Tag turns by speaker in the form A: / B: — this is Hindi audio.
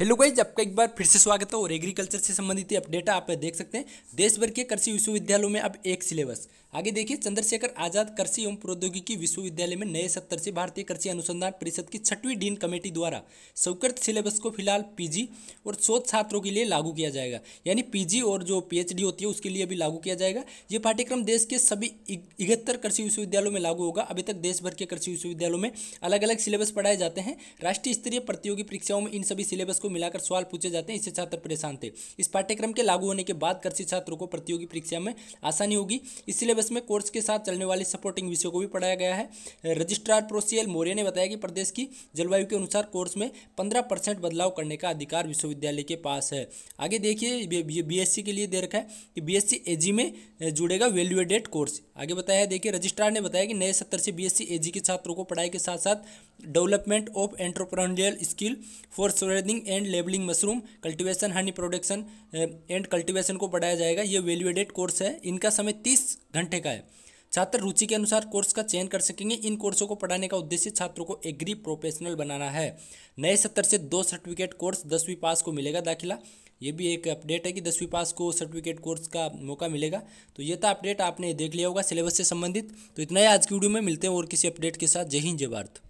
A: हेलो गाइज आपका एक बार फिर से स्वागत है और एग्रीकल्चर से संबंधित अपडेट आप देख सकते हैं देश भर के कृषि विश्वविद्यालयों में अब एक सिलेबस आगे देखिए चंद्रशेखर आजाद कृषि एवं प्रौद्योगिकी विश्वविद्यालय में नए सत्तर से भारतीय कृषि अनुसंधान परिषद की छठवीं डीन कमेटी द्वारा स्वीकृत सिलेबस को फिलहाल पीजी और शोध छात्रों के लिए लागू किया जाएगा यानी पीजी और जो पीएचडी होती है उसके लिए भी लागू किया जाएगा ये पाठ्यक्रम देश के सभी इकहत्तर कृषि विश्वविद्यालयों में लागू होगा अभी तक देश भर के कृषि विश्वविद्यालयों में अलग अलग सिलेबस पढ़ाए जाते हैं राष्ट्रीय स्तरीय प्रतियोगी परीक्षाओं में इन सभी सिलेबस को मिलाकर सवाल पूछे जाते हैं इससे छात्र परेशान थे इस पाठ्यक्रम के लागू होने के बाद कृषि छात्रों को प्रतियोगी परीक्षा में आसानी होगी इस सिलेबस में कोर्स के साथ चलने वाले सपोर्टिंग विषयों को भी पढ़ाया गया है रजिस्ट्रार प्रोसीएल मौर्य ने बताया कि प्रदेश की जलवायु के अनुसार कोर्स में पंद्रह बदलाव करने का अधिकार विश्वविद्यालय के पास है आगे देखिए बीएससी के लिए दे रखा है कि बी एस में जुड़ेगा वैल्यूएडेड कोर्स आगे बताया देखिए रजिस्ट्रार ने बताया कि नए सत्र से बीएससी एजी के छात्रों को पढ़ाई के साथ साथ development of entrepreneurial skill for sorting and and labelling mushroom cultivation honey production and cultivation को पढ़ाया जाएगा ये वेल्यूएडेड कोर्स है इनका समय तीस घंटे का है छात्र रुचि के अनुसार कोर्स का चयन कर सकेंगे इन कोर्सों को पढ़ाने का उद्देश्य छात्रों को एग्री प्रोफेशनल बनाना है नए सत्र से दो सर्टिफिकेट कोर्स दसवीं पास को मिलेगा दाखिला ये भी एक अपडेट है कि दसवीं पास को सर्टिफिकेट कोर्स का मौका मिलेगा तो ये था अपडेट आपने देख लिया होगा सिलेबस से संबंधित तो इतना ही आज की वीडियो में मिलते हैं और किसी अपडेट के साथ जय हिंद जय भारत